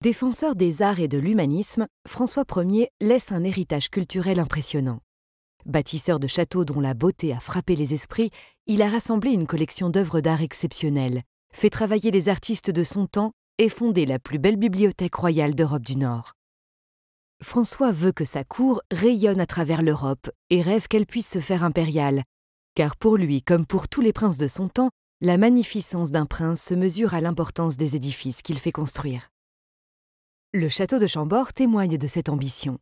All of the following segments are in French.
Défenseur des arts et de l'humanisme, François Ier laisse un héritage culturel impressionnant. Bâtisseur de châteaux dont la beauté a frappé les esprits, il a rassemblé une collection d'œuvres d'art exceptionnelles, fait travailler les artistes de son temps et fondé la plus belle bibliothèque royale d'Europe du Nord. François veut que sa cour rayonne à travers l'Europe et rêve qu'elle puisse se faire impériale, car pour lui, comme pour tous les princes de son temps, la magnificence d'un prince se mesure à l'importance des édifices qu'il fait construire. Le château de Chambord témoigne de cette ambition.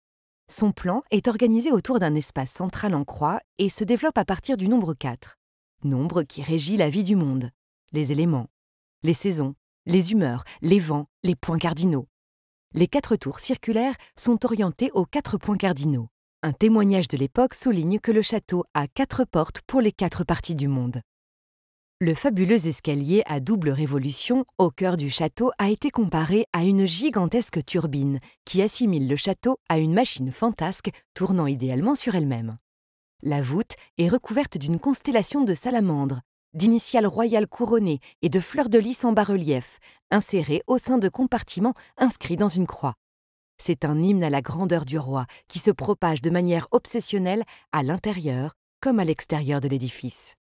Son plan est organisé autour d'un espace central en croix et se développe à partir du nombre 4, nombre qui régit la vie du monde, les éléments, les saisons, les humeurs, les vents, les points cardinaux. Les quatre tours circulaires sont orientées aux quatre points cardinaux. Un témoignage de l'époque souligne que le château a quatre portes pour les quatre parties du monde. Le fabuleux escalier à double révolution au cœur du château a été comparé à une gigantesque turbine qui assimile le château à une machine fantasque tournant idéalement sur elle-même. La voûte est recouverte d'une constellation de salamandres, d'initiales royales couronnées et de fleurs de lys en bas-relief, insérées au sein de compartiments inscrits dans une croix. C'est un hymne à la grandeur du roi qui se propage de manière obsessionnelle à l'intérieur comme à l'extérieur de l'édifice.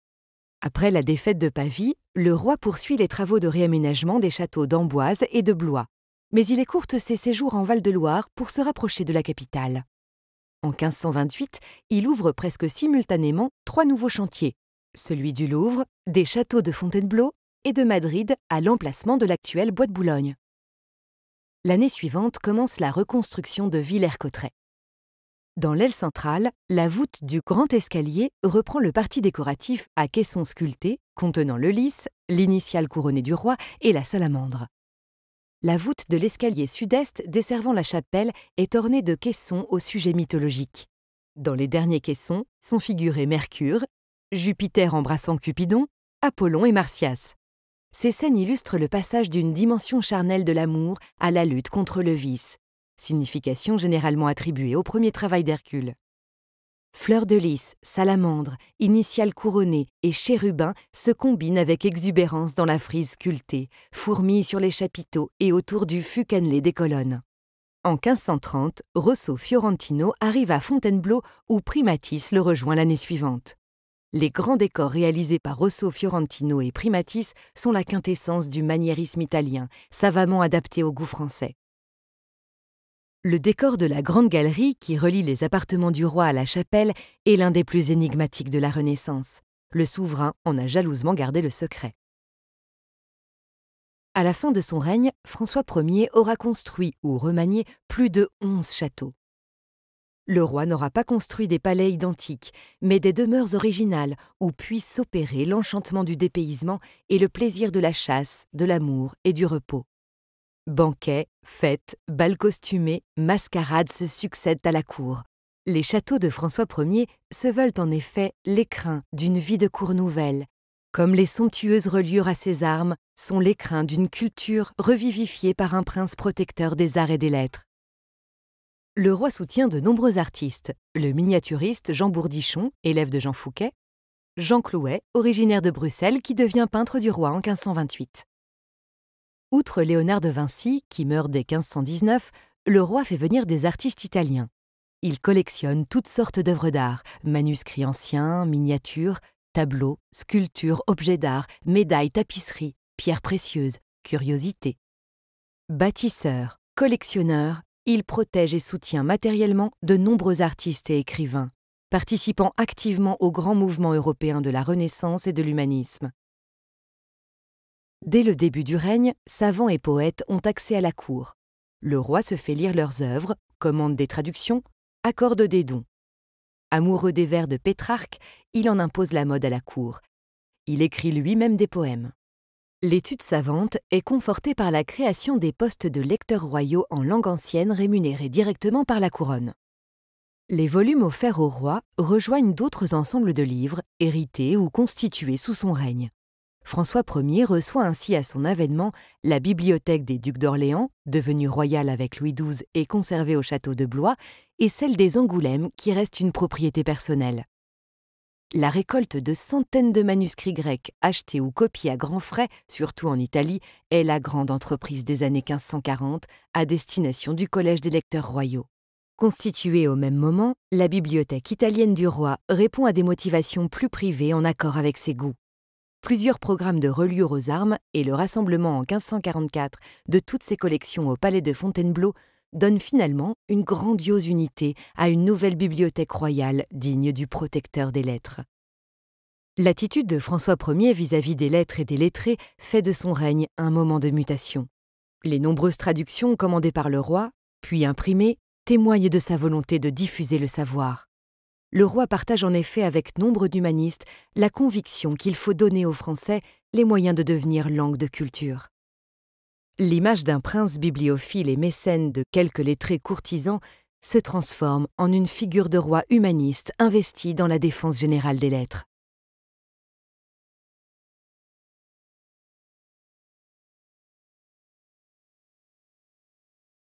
Après la défaite de Pavie, le roi poursuit les travaux de réaménagement des châteaux d'Amboise et de Blois, mais il écourte ses séjours en Val-de-Loire pour se rapprocher de la capitale. En 1528, il ouvre presque simultanément trois nouveaux chantiers, celui du Louvre, des châteaux de Fontainebleau et de Madrid à l'emplacement de l'actuelle Bois de Boulogne. L'année suivante commence la reconstruction de Villers-Cotterêts. Dans l'aile centrale, la voûte du grand escalier reprend le parti décoratif à caissons sculptés contenant le lys, l'initiale couronnée du roi et la salamandre. La voûte de l'escalier sud-est desservant la chapelle est ornée de caissons au sujet mythologique. Dans les derniers caissons sont figurés Mercure, Jupiter embrassant Cupidon, Apollon et Marsyas. Ces scènes illustrent le passage d'une dimension charnelle de l'amour à la lutte contre le vice, signification généralement attribuée au premier travail d'Hercule. Fleurs de lys, salamandre, initiales couronnées et chérubins se combinent avec exubérance dans la frise sculptée, fourmis sur les chapiteaux et autour du fût cannelé des colonnes. En 1530, Rosso Fiorentino arrive à Fontainebleau où Primatis le rejoint l'année suivante. Les grands décors réalisés par Rosso Fiorentino et Primatis sont la quintessence du maniérisme italien, savamment adapté au goût français. Le décor de la Grande Galerie, qui relie les appartements du roi à la chapelle, est l'un des plus énigmatiques de la Renaissance. Le souverain en a jalousement gardé le secret. À la fin de son règne, François Ier aura construit ou remanié plus de onze châteaux. Le roi n'aura pas construit des palais identiques, mais des demeures originales où puisse s'opérer l'enchantement du dépaysement et le plaisir de la chasse, de l'amour et du repos. Banquets, fêtes, bals costumés, mascarades se succèdent à la cour. Les châteaux de François Ier se veulent en effet l'écrin d'une vie de cour nouvelle, comme les somptueuses reliures à ses armes sont l'écrin d'une culture revivifiée par un prince protecteur des arts et des lettres. Le roi soutient de nombreux artistes, le miniaturiste Jean Bourdichon, élève de Jean Fouquet, Jean Clouet, originaire de Bruxelles, qui devient peintre du roi en 1528. Outre Léonard de Vinci, qui meurt dès 1519, le roi fait venir des artistes italiens. Il collectionne toutes sortes d'œuvres d'art, manuscrits anciens, miniatures, tableaux, sculptures, objets d'art, médailles, tapisseries, pierres précieuses, curiosités. Bâtisseur, collectionneur, il protège et soutient matériellement de nombreux artistes et écrivains, participant activement au grand mouvement européen de la Renaissance et de l'humanisme. Dès le début du règne, savants et poètes ont accès à la cour. Le roi se fait lire leurs œuvres, commande des traductions, accorde des dons. Amoureux des vers de Pétrarque, il en impose la mode à la cour. Il écrit lui-même des poèmes. L'étude savante est confortée par la création des postes de lecteurs royaux en langue ancienne rémunérés directement par la couronne. Les volumes offerts au roi rejoignent d'autres ensembles de livres hérités ou constitués sous son règne. François Ier reçoit ainsi à son avènement la bibliothèque des ducs d'Orléans, devenue royale avec Louis XII et conservée au château de Blois, et celle des Angoulême qui reste une propriété personnelle. La récolte de centaines de manuscrits grecs achetés ou copiés à grands frais, surtout en Italie, est la grande entreprise des années 1540 à destination du Collège des lecteurs royaux. Constituée au même moment, la bibliothèque italienne du roi répond à des motivations plus privées en accord avec ses goûts plusieurs programmes de reliure aux armes et le rassemblement en 1544 de toutes ses collections au palais de Fontainebleau donnent finalement une grandiose unité à une nouvelle bibliothèque royale digne du protecteur des lettres. L'attitude de François Ier vis à -vis des lettres et des lettrés fait de son règne un moment de mutation. Les nombreuses traductions commandées par le roi, puis imprimées, témoignent de sa volonté de diffuser le savoir. Le roi partage en effet avec nombre d'humanistes la conviction qu'il faut donner aux Français les moyens de devenir langue de culture. L'image d'un prince bibliophile et mécène de quelques lettrés courtisans se transforme en une figure de roi humaniste investi dans la défense générale des lettres.